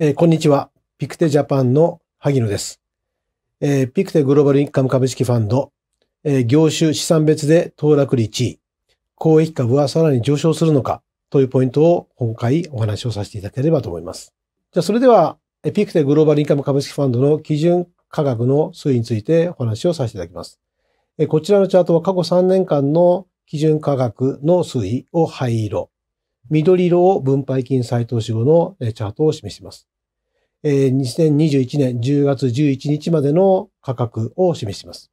えー、こんにちは。ピクテジャパンの萩野です。えー、ピクテグローバルインカム株式ファンド、えー、業種資産別で騰落率1位、公益株はさらに上昇するのかというポイントを今回お話をさせていただければと思います。じゃあそれでは、えピクテグローバルインカム株式ファンドの基準価格の推移についてお話をさせていただきます。えこちらのチャートは過去3年間の基準価格の推移を灰色、緑色を分配金再投資後のチャートを示します。2021年10月11日までの価格を示します。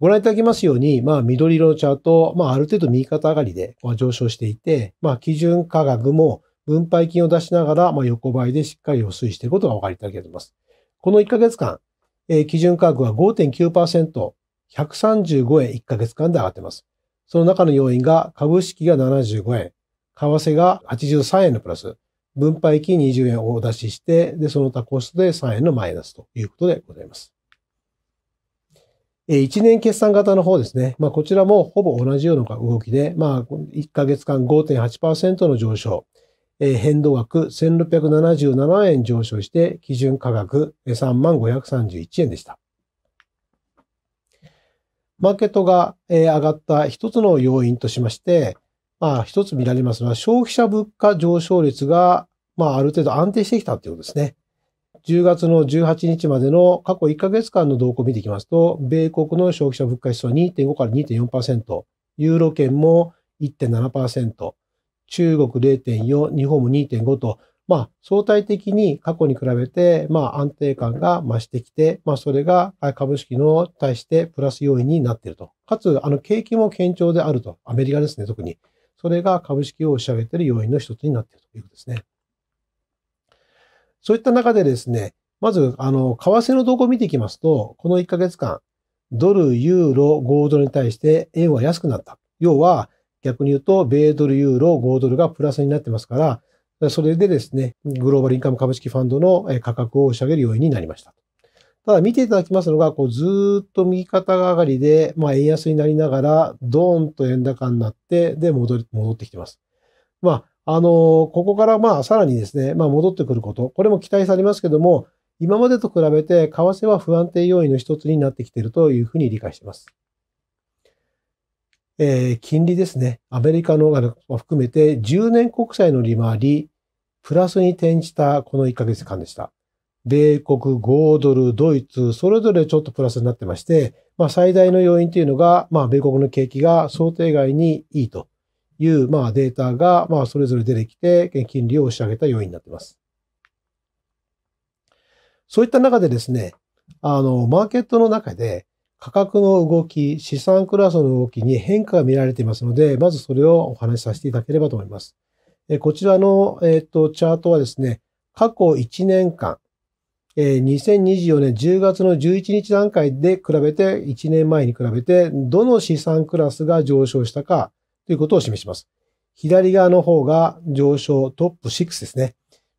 ご覧いただきますように、まあ、緑色のチャート、まあ、ある程度右肩上がりで上昇していて、まあ、基準価格も分配金を出しながら、まあ、横ばいでしっかりを推移していることがお分かりいただけます。この1ヶ月間、えー、基準価格は5.9%、135円1ヶ月間で上がっています。その中の要因が株式が75円、為替が83円のプラス、分配金20円を出しして、で、その他コストで3円のマイナスということでございます。1年決算型の方ですね。まあ、こちらもほぼ同じような動きで、まあ、1ヶ月間5.8%の上昇、変動額1677円上昇して、基準価格3531円でした。マーケットが上がった一つの要因としまして、まあ、一つ見られますのは、消費者物価上昇率が、まあ、ある程度安定してきたということですね。10月の18日までの過去1ヶ月間の動向を見ていきますと、米国の消費者物価指数は2.5から2.4%、ユーロ圏も1.7%、中国0.4、日本も2.5と、まあ、相対的に過去に比べて、まあ、安定感が増してきて、まあ、それが株式の対してプラス要因になっていると。かつ、あの、景気も堅調であると。アメリカですね、特に。それが株式を押し上げている要因の一つになっているということですね。そういった中でですね、まず、あの、為替の動向を見ていきますと、この1ヶ月間、ドル、ユーロ、ゴードルに対して円は安くなった。要は、逆に言うと、米ドル、ユーロ、ードルがプラスになってますから、それでですね、グローバルインカム株式ファンドの価格を押し上げる要因になりました。ただ見ていただきますのが、こうずっと右肩上がりで、まあ円安になりながら、ドーンと円高になって、で戻り、戻ってきてます。まあ、あのー、ここからまあさらにですね、まあ戻ってくること、これも期待されますけども、今までと比べて為替は不安定要因の一つになってきているというふうに理解しています。えー、金利ですね。アメリカの含めて10年国債の利回り、プラスに転じたこの1ヶ月間でした。米国5ドル、ドイツ、それぞれちょっとプラスになってまして、まあ、最大の要因というのが、まあ、米国の景気が想定外にいいという、まあ、データが、まあ、それぞれ出てきて、金利を押し上げた要因になっています。そういった中でですね、あの、マーケットの中で、価格の動き、資産クラスの動きに変化が見られていますので、まずそれをお話しさせていただければと思います。えこちらの、えっ、と、チャートはですね、過去1年間、えー、2024年10月の11日段階で比べて、1年前に比べて、どの資産クラスが上昇したかということを示します。左側の方が上昇トップ6ですね。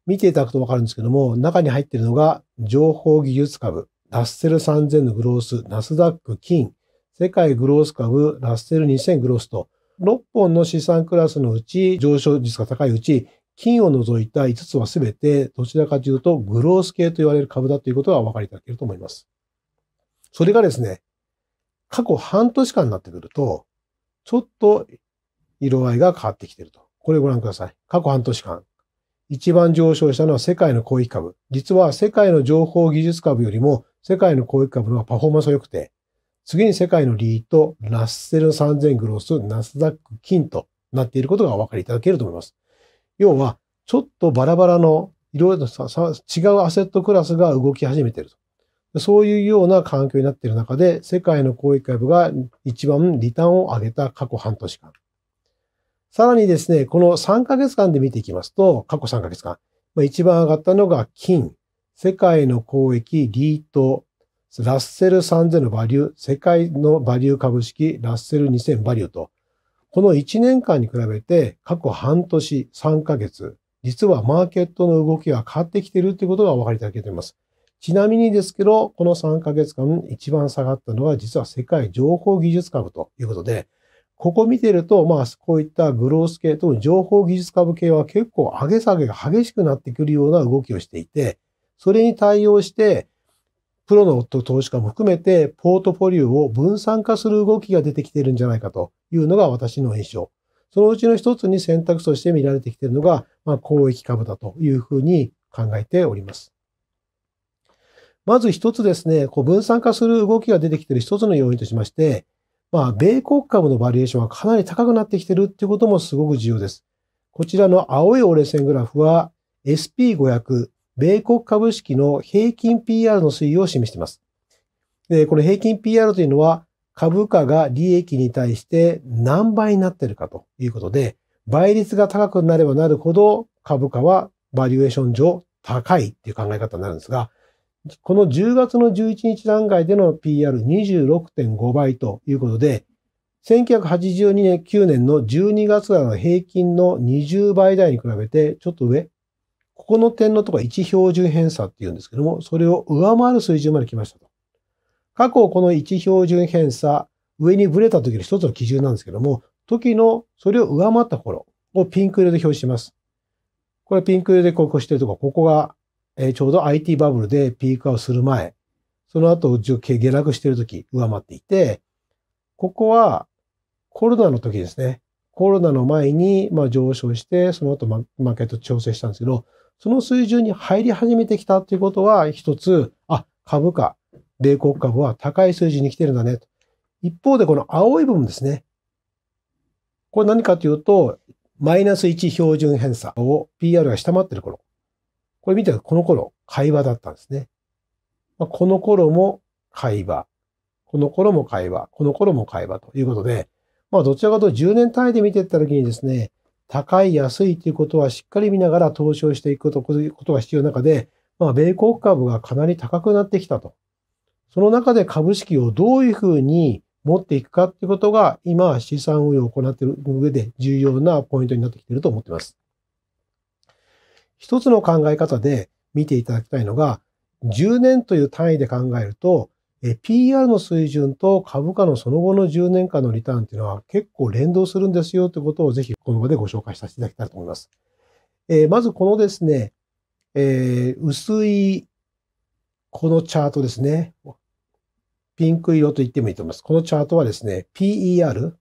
見ていただくとわかるんですけども、中に入っているのが、情報技術株、ラッセル3000のグロース、ナスダック金、世界グロース株、ラッセル2000グロースと、6本の資産クラスのうち、上昇率が高いうち、金を除いた5つはすべて、どちらかというと、グロース系と言われる株だということがお分かりいただけると思います。それがですね、過去半年間になってくると、ちょっと色合いが変わってきていると。これをご覧ください。過去半年間。一番上昇したのは世界の広域株。実は世界の情報技術株よりも世界の広域株の方がパフォーマンスが良くて、次に世界のリート、ラッセル3000グロース、ナスダック金となっていることがお分かりいただけると思います。要は、ちょっとバラバラの、いろいろと違うアセットクラスが動き始めていると。そういうような環境になっている中で、世界の交易株が一番リターンを上げた過去半年間。さらにですね、この3ヶ月間で見ていきますと、過去3ヶ月間、まあ、一番上がったのが金、世界の交易、リート、ラッセル3000のバリュー、世界のバリュー株式、ラッセル2000バリューと、この1年間に比べて過去半年、3ヶ月、実はマーケットの動きが変わってきているということがお分かりいただけています。ちなみにですけど、この3ヶ月間一番下がったのは実は世界情報技術株ということで、ここ見てると、まあ、こういったグロース系、特に情報技術株系は結構上げ下げが激しくなってくるような動きをしていて、それに対応して、プロの投資家も含めて、ポートフォリオを分散化する動きが出てきているんじゃないかというのが私の印象。そのうちの一つに選択肢として見られてきているのが、まあ、公益株だというふうに考えております。まず一つですね、こう分散化する動きが出てきている一つの要因としまして、まあ、米国株のバリエーションがかなり高くなってきているっていうこともすごく重要です。こちらの青い折れ線グラフは SP500、米国株式の平均 PR の推移を示しています。で、この平均 PR というのは、株価が利益に対して何倍になっているかということで、倍率が高くなればなるほど株価はバリュエーション上高いっていう考え方になるんですが、この10月の11日段階での PR26.5 倍ということで、1982年、9年の12月からの平均の20倍台に比べて、ちょっと上、ここの点のところ位置標準偏差っていうんですけども、それを上回る水準まで来ましたと。過去この位置標準偏差、上にぶれた時の一つの基準なんですけども、時のそれを上回った頃をピンク色で表示します。これピンク色でこうしてるとか、ここが、えちょうど IT バブルでピークアウトする前、その後下落してる時上回っていて、ここはコロナの時ですね。コロナの前にま上昇して、その後マーケット調整したんですけど、その水準に入り始めてきたということは、一つ、あ、株価、米国株は高い水準に来てるんだね一方でこの青い部分ですね。これ何かというと、マイナス1標準偏差を PR が下回ってる頃。これ見てこの頃、会話だったんですね。まあ、この頃も会話。この頃も会話。この頃も会話ということで、まあどちらかと10年単位で見ていった時にですね、高い、安いということはしっかり見ながら投資をしていくことが必要な中で、まあ、米国株がかなり高くなってきたと。その中で株式をどういうふうに持っていくかってことが、今、資産運用を行っている上で重要なポイントになってきていると思っています。一つの考え方で見ていただきたいのが、10年という単位で考えると、PR の水準と株価のその後の10年間のリターンっていうのは結構連動するんですよということをぜひこの場でご紹介させていただきたいと思います。えー、まずこのですね、えー、薄いこのチャートですね。ピンク色と言ってもいいと思います。このチャートはですね、PER。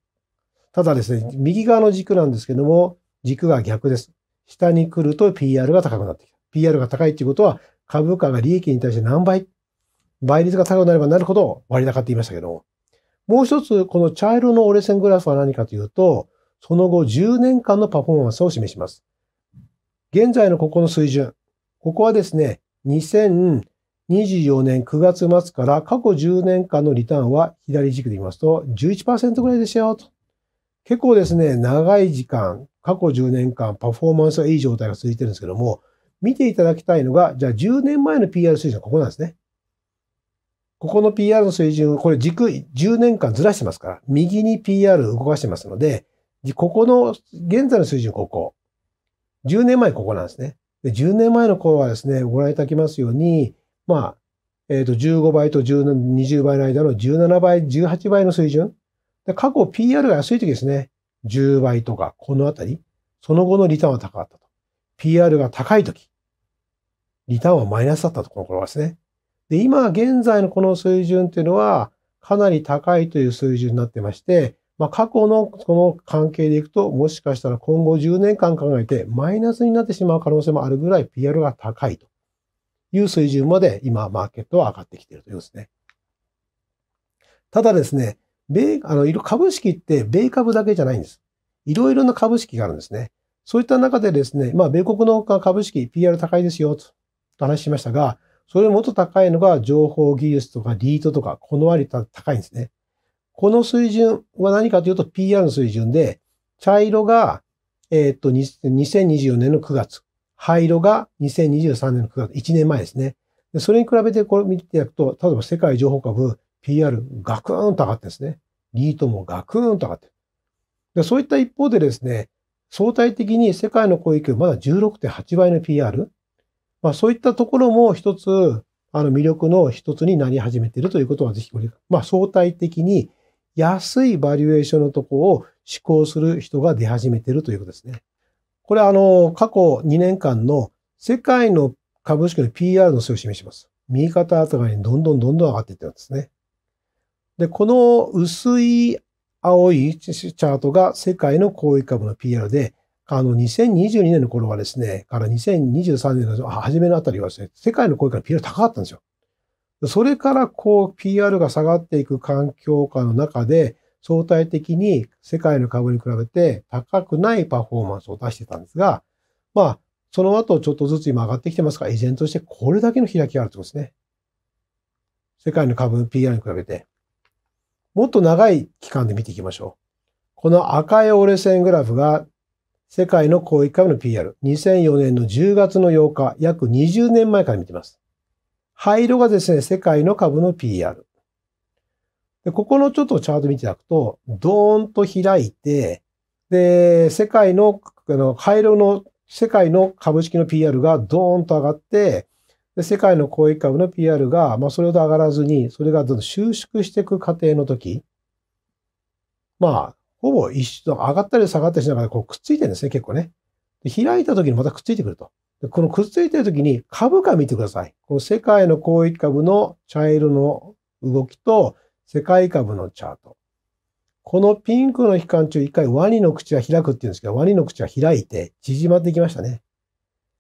ただですね、右側の軸なんですけども、軸が逆です。下に来ると PR が高くなってきた。PR が高いっていうことは、株価が利益に対して何倍倍率が高くなればなるほど割高って言いましたけど、もう一つ、この茶色の折れ線グラフは何かというと、その後10年間のパフォーマンスを示します。現在のここの水準。ここはですね、2024年9月末から過去10年間のリターンは左軸で言いますと11%ぐらいでしたよと。結構ですね、長い時間、過去10年間パフォーマンスがいい状態が続いてるんですけども、見ていただきたいのが、じゃあ10年前の PR 水準はここなんですね。ここの PR の水準、これ軸10年間ずらしてますから、右に PR を動かしてますので、ここの、現在の水準ここ。10年前ここなんですね。で10年前の頃はですね、ご覧いただきますように、まあ、えっ、ー、と、15倍と20倍の間の17倍、18倍の水準。で過去 PR が安い時ですね。10倍とか、このあたり。その後のリターンは高かったと。PR が高い時。リターンはマイナスだったと、この頃はですね。で、今現在のこの水準というのは、かなり高いという水準になってまして、まあ、過去のこの関係でいくと、もしかしたら今後10年間考えてマイナスになってしまう可能性もあるぐらい PR が高いという水準まで今マーケットは上がってきているというんですね。ただですね、米、あの、株式って米株だけじゃないんです。いろいろな株式があるんですね。そういった中でですね、まあ、米国の株式 PR 高いですよと話しましたが、それもっと高いのが情報技術とかリートとか、この割と高いんですね。この水準は何かというと PR の水準で、茶色が、えっと、2024年の9月、灰色が2023年の9月、1年前ですね。でそれに比べてこれ見ていただくと、例えば世界情報株、PR ガクーンと上がってるんですね。リートもガクーンと上がってる。でそういった一方でですね、相対的に世界の益はまだ16.8倍の PR、まあ、そういったところも一つ、あの魅力の一つになり始めているということは、ぜひこれ、まあ、相対的に安いバリュエーションのとこを施行する人が出始めているということですね。これは、あの、過去2年間の世界の株式の PR の数を示します。右肩上がりにどんどんどんどん上がっていってるんですね。で、この薄い青いチャートが世界の高位株の PR で、あの、2022年の頃はですね、から2023年の初めのあたりはですね、世界の声から PR 高かったんですよ。それからこう PR が下がっていく環境下の中で、相対的に世界の株に比べて高くないパフォーマンスを出してたんですが、まあ、その後ちょっとずつ今上がってきてますから、依然としてこれだけの開きがあるってことですね。世界の株 PR に比べて。もっと長い期間で見ていきましょう。この赤い折れ線グラフが世界の広域株の PR、2004年の10月の8日、約20年前から見てます。灰色がですね、世界の株の PR。でここのちょっとチャート見ていただくと、ドーンと開いて、で、世界の、あの、灰色の世界の株式の PR がドーンと上がって、で世界の広域株の PR が、まあ、それほど上がらずに、それがどんどん収縮していく過程の時、まあ、ほぼ一緒、上がったり下がったりしながらこうくっついてるんですね、結構ね。で開いた時にまたくっついてくると。でこのくっついてる時に株価見てください。この世界の広域株の茶色の動きと世界株のチャート。このピンクの期間中、一回ワニの口は開くって言うんですけど、ワニの口は開いて縮まってきましたね。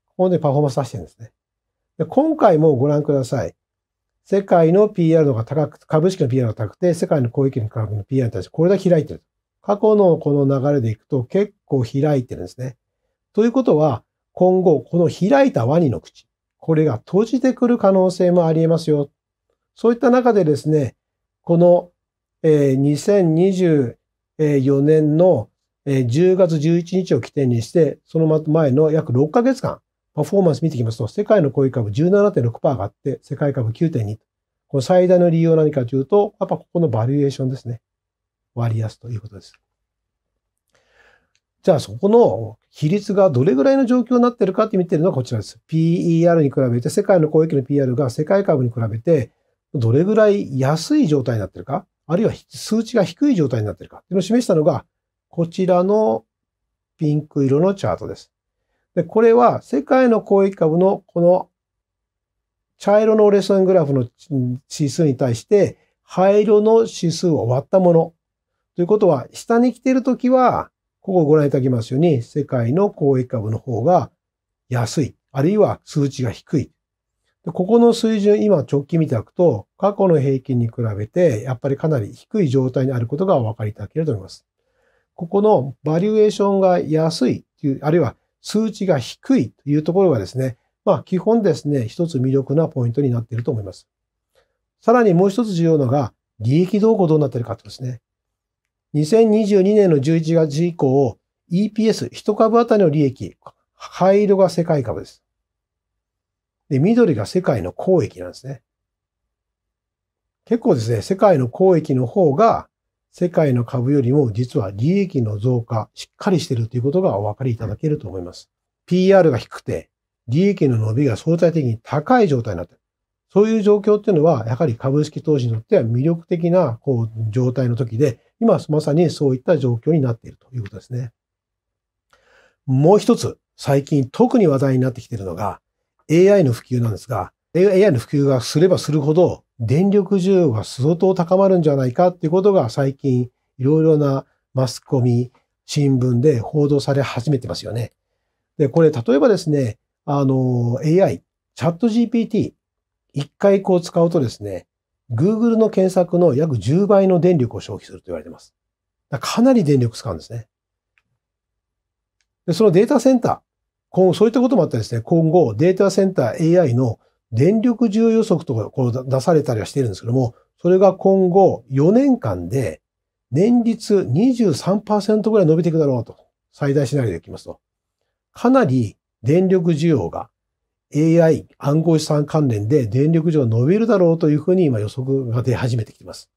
ここでパフォーマンス出してるんですね。で今回もご覧ください。世界の PR 度が高く、株式の PR が高くて、世界の広域の格の PR に対してこれだけ開いてる。過去のこの流れでいくと結構開いてるんですね。ということは、今後、この開いたワニの口、これが閉じてくる可能性もありえますよ。そういった中でですね、この、えー、2024年の10月11日を起点にして、その前の約6ヶ月間、パフォーマンス見ていきますと、世界の小売株17.6%上がって、世界株9.2。この最大の理由は何かというと、やっぱここのバリエーションですね。割安ということです。じゃあそこの比率がどれぐらいの状況になってるかって見てるのはこちらです。PER に比べて、世界の公益の PR が世界株に比べて、どれぐらい安い状態になってるか、あるいは数値が低い状態になってるかっていうのを示したのが、こちらのピンク色のチャートです。で、これは世界の公益株のこの茶色の折れ線グラフの指数に対して、灰色の指数を割ったものということは、下に来てるときは、ここをご覧いただきますように、世界の公益株の方が安い、あるいは数値が低い。ここの水準、今直近見ていくと、過去の平均に比べて、やっぱりかなり低い状態にあることがお分かりいただけると思います。ここのバリュエーションが安いという、あるいは数値が低いというところがですね、まあ基本ですね、一つ魅力なポイントになっていると思います。さらにもう一つ重要なのが、利益動向どうなっているかとですね。2022年の11月以降、EPS、1株当たりの利益、灰色が世界株です。で、緑が世界の公益なんですね。結構ですね、世界の公益の方が、世界の株よりも実は利益の増加、しっかりしているということがお分かりいただけると思います。PR が低くて、利益の伸びが相対的に高い状態になっている。そういう状況っていうのは、やはり株式投資にとっては魅力的なこう状態の時で、今まさにそういった状況になっているということですね。もう一つ、最近特に話題になってきているのが、AI の普及なんですが、AI の普及がすればするほど、電力需要が相当高まるんじゃないかっていうことが最近、いろいろなマスコミ、新聞で報道され始めてますよね。で、これ、例えばですね、あの、AI、チャット GPT、一回こう使うとですね、Google の検索の約10倍の電力を消費すると言われています。かかなり電力使うんですね。で、そのデータセンター、今後、そういったこともあってですね、今後、データセンター AI の電力需要予測とかこう出されたりはしているんですけども、それが今後4年間で年率23%ぐらい伸びていくだろうと。最大シナリオでいきますと。かなり電力需要が AI、暗号資産関連で電力上伸びるだろうというふうに今予測が出始めてきています。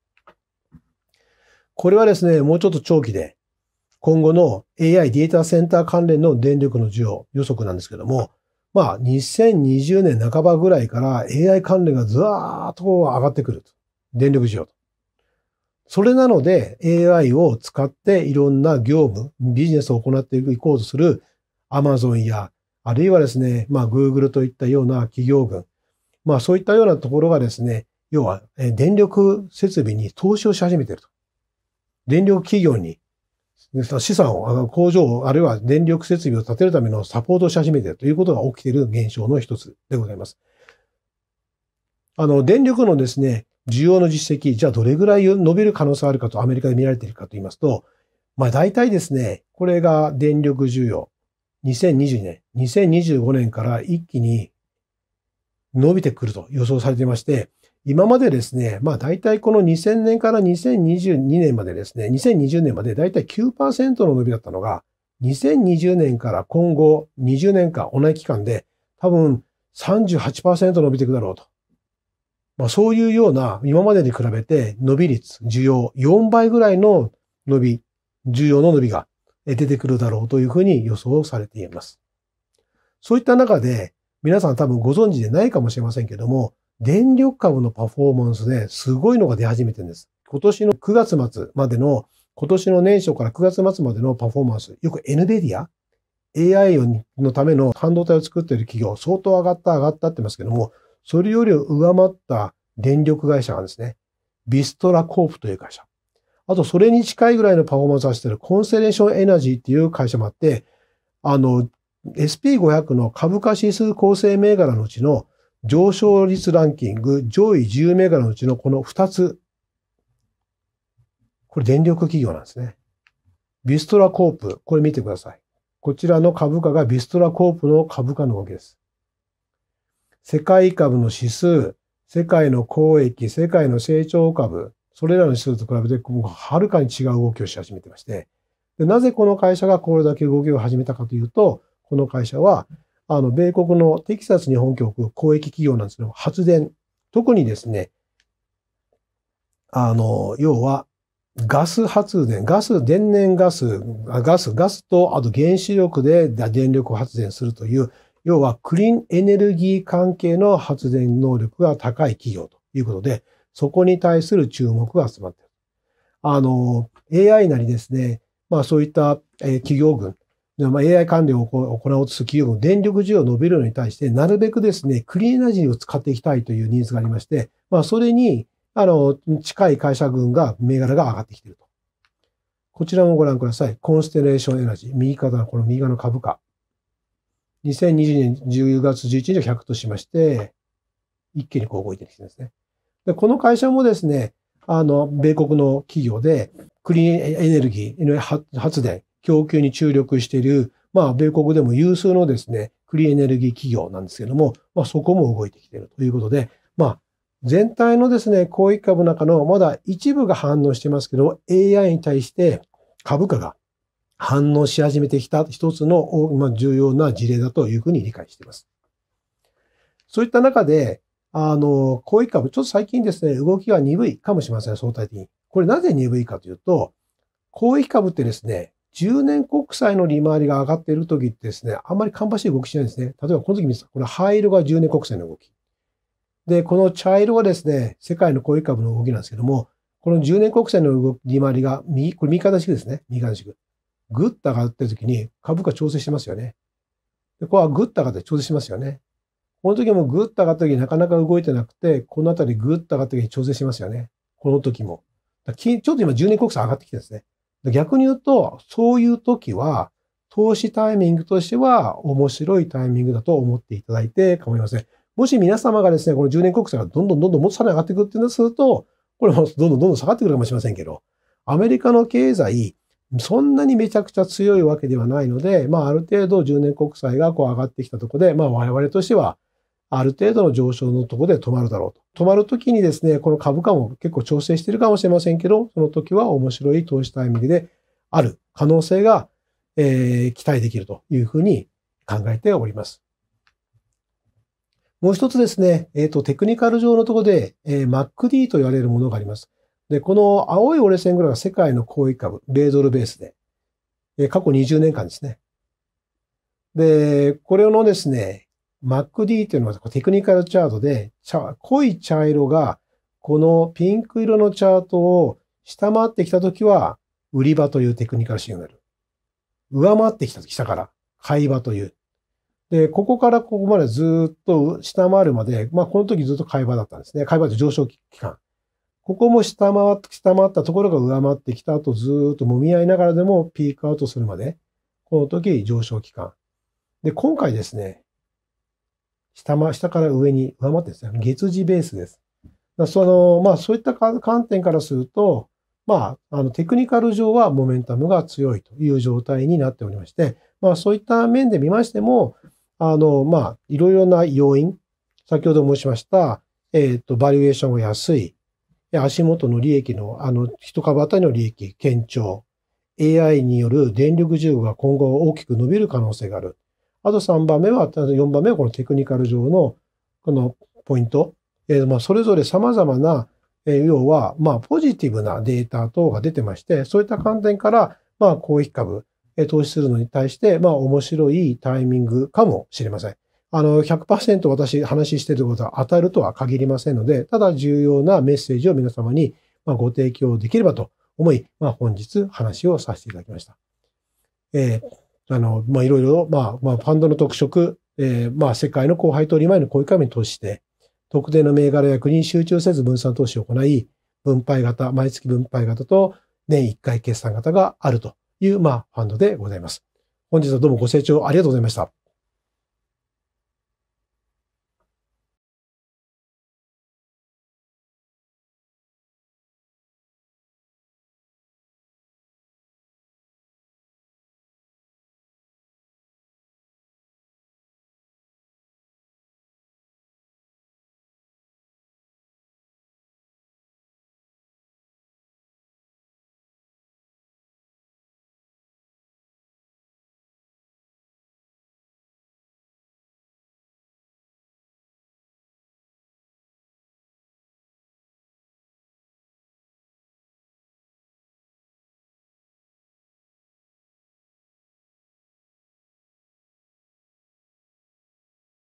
これはですね、もうちょっと長期で、今後の AI データセンター関連の電力の需要予測なんですけども、まあ、2020年半ばぐらいから AI 関連がずわーっと上がってくると。電力需要と。それなので AI を使っていろんな業務、ビジネスを行っていこうとする Amazon やあるいはですね、まあ、Google といったような企業群、まあ、そういったようなところがですね、要は、電力設備に投資をし始めていると。電力企業に資産を、工場、を、あるいは電力設備を建てるためのサポートをし始めているということが起きている現象の一つでございます。あの、電力のですね、需要の実績、じゃあどれぐらい伸びる可能性あるかとアメリカで見られているかと言いますと、まあ大体ですね、これが電力需要。2022年、2025年から一気に伸びてくると予想されていまして、今までですね、まあ大体この2000年から2022年までですね、2020年まで大体9%の伸びだったのが、2020年から今後20年間同じ期間で多分38%伸びていくだろうと。まあそういうような今までに比べて伸び率、需要4倍ぐらいの伸び、需要の伸びが出てくるだろうというふうに予想されています。そういった中で、皆さん多分ご存知でないかもしれませんけども、電力株のパフォーマンスですごいのが出始めてるんです。今年の9月末までの、今年の年初から9月末までのパフォーマンス、よく NVIDIA、AI のための半導体を作っている企業、相当上がった上がったってますけども、それより上回った電力会社がですね、ビストラコープという会社。あとそれに近いぐらいのパフォーマンスをしてるコンセレーションエナジーっていう会社もあって、あの、SP500 の株価指数構成銘柄のうちの上昇率ランキング上位10銘柄のうちのこの2つ。これ電力企業なんですね。ビストラコープ。これ見てください。こちらの株価がビストラコープの株価の動きです。世界株の指数、世界の公益、世界の成長株、それらの施設と比べて、はるかに違う動きをし始めてまして、でなぜこの会社がこれだけ動きを始めたかというと、この会社は、あの、米国のテキサス日本拠を公益企業なんですけど、発電、特にですね、あの、要は、ガス発電、ガス、電燃ガス、ガス、ガスと、あと原子力で電力発電するという、要はクリーンエネルギー関係の発電能力が高い企業ということで、そこに対する注目が集まっている。あの、AI なりですね、まあそういった、え企業群、まあ、AI 関連を行おうとする企業群、電力需要を伸びるのに対して、なるべくですね、クリーンエナジーを使っていきたいというニーズがありまして、まあそれに、あの、近い会社群が、銘柄が上がってきていると。こちらもご覧ください。コンステレーションエナジー。右肩の、この右側の株価。2020年10月11日を100としまして、一気にこう動いてきてるんですね。で、この会社もですね、あの、米国の企業で、クリーンエネルギー、発電、供給に注力している、まあ、米国でも有数のですね、クリーンエネルギー企業なんですけども、まあ、そこも動いてきているということで、まあ、全体のですね、広域株の中のまだ一部が反応してますけど、AI に対して株価が反応し始めてきた一つの、まあ、重要な事例だというふうに理解しています。そういった中で、あの、後遺株、ちょっと最近ですね、動きが鈍いかもしれません、相対的に。これなぜ鈍いかというと、広域株ってですね、10年国債の利回りが上がっている時ってですね、あんまり芳しい動きしないんですね。例えばこの時見てた、これ灰色が10年国債の動き。で、この茶色はですね、世界の広域株の動きなんですけども、この10年国債の動き、利回りが右、これ右肩式ですね。右肩式。ぐっと上がってる時に株価調整してますよね。で、ここはぐっと上がって調整しますよね。この時もぐっと上がった時になかなか動いてなくて、この辺りぐっと上がった時に調整しますよね。この時も。ちょっと今10年国債上がってきてですね。逆に言うと、そういう時は、投資タイミングとしては面白いタイミングだと思っていただいて構いません。もし皆様がですね、この10年国債がどんどんどんどんもっとさらに上がっていくっていうのをすると、これもどんどんどんどん下がってくるかもしれませんけど、アメリカの経済、そんなにめちゃくちゃ強いわけではないので、まあある程度10年国債がこう上がってきたところで、まあ我々としてはある程度の上昇のところで止まるだろうと。止まるときにですね、この株価も結構調整しているかもしれませんけど、その時は面白い投資タイミングである可能性が、えー、期待できるというふうに考えております。もう一つですね、えっ、ー、と、テクニカル上のところで、えー、MacD と言われるものがあります。で、この青い折れ線ぐらいが世界の高位株、米ドルベースで、えー、過去20年間ですね。で、これのですね、MacD というのはテクニカルチャートで、濃い茶色が、このピンク色のチャートを下回ってきたときは、売り場というテクニカルシグナル。上回ってきたとき、下から、買い場という。で、ここからここまでずっと下回るまで、まあこの時ずっと買い場だったんですね。買い場って上昇期間。ここも下回って、下回ったところが上回ってきた後、ずっと揉み合いながらでもピークアウトするまで、この時上昇期間。で、今回ですね、下ま、下から上に上回ってですね、月次ベースです。その、まあそういった観点からすると、まあ、あのテクニカル上はモメンタムが強いという状態になっておりまして、まあそういった面で見ましても、あの、まあいろいろな要因、先ほど申しました、えっ、ー、と、バリエーションが安い、足元の利益の、あの、一株当たりの利益、堅調、AI による電力需要が今後大きく伸びる可能性がある。あと3番目は、4番目はこのテクニカル上の、このポイント。えー、まあそれぞれ様々な、えー、要は、まあ、ポジティブなデータ等が出てまして、そういった観点から、まあ、公益株、えー、投資するのに対して、まあ、面白いタイミングかもしれません。あの、100%私話してることは与えるとは限りませんので、ただ重要なメッセージを皆様にご提供できればと思い、まあ、本日話をさせていただきました。えーあの、まあ、いろいろ、まあ、まあ、ファンドの特色、えー、まあ、世界の後輩取利前のこういう会にして、特定の銘柄や国に集中せず分散投資を行い、分配型、毎月分配型と年1回決算型があるという、まあ、ファンドでございます。本日はどうもご清聴ありがとうございました。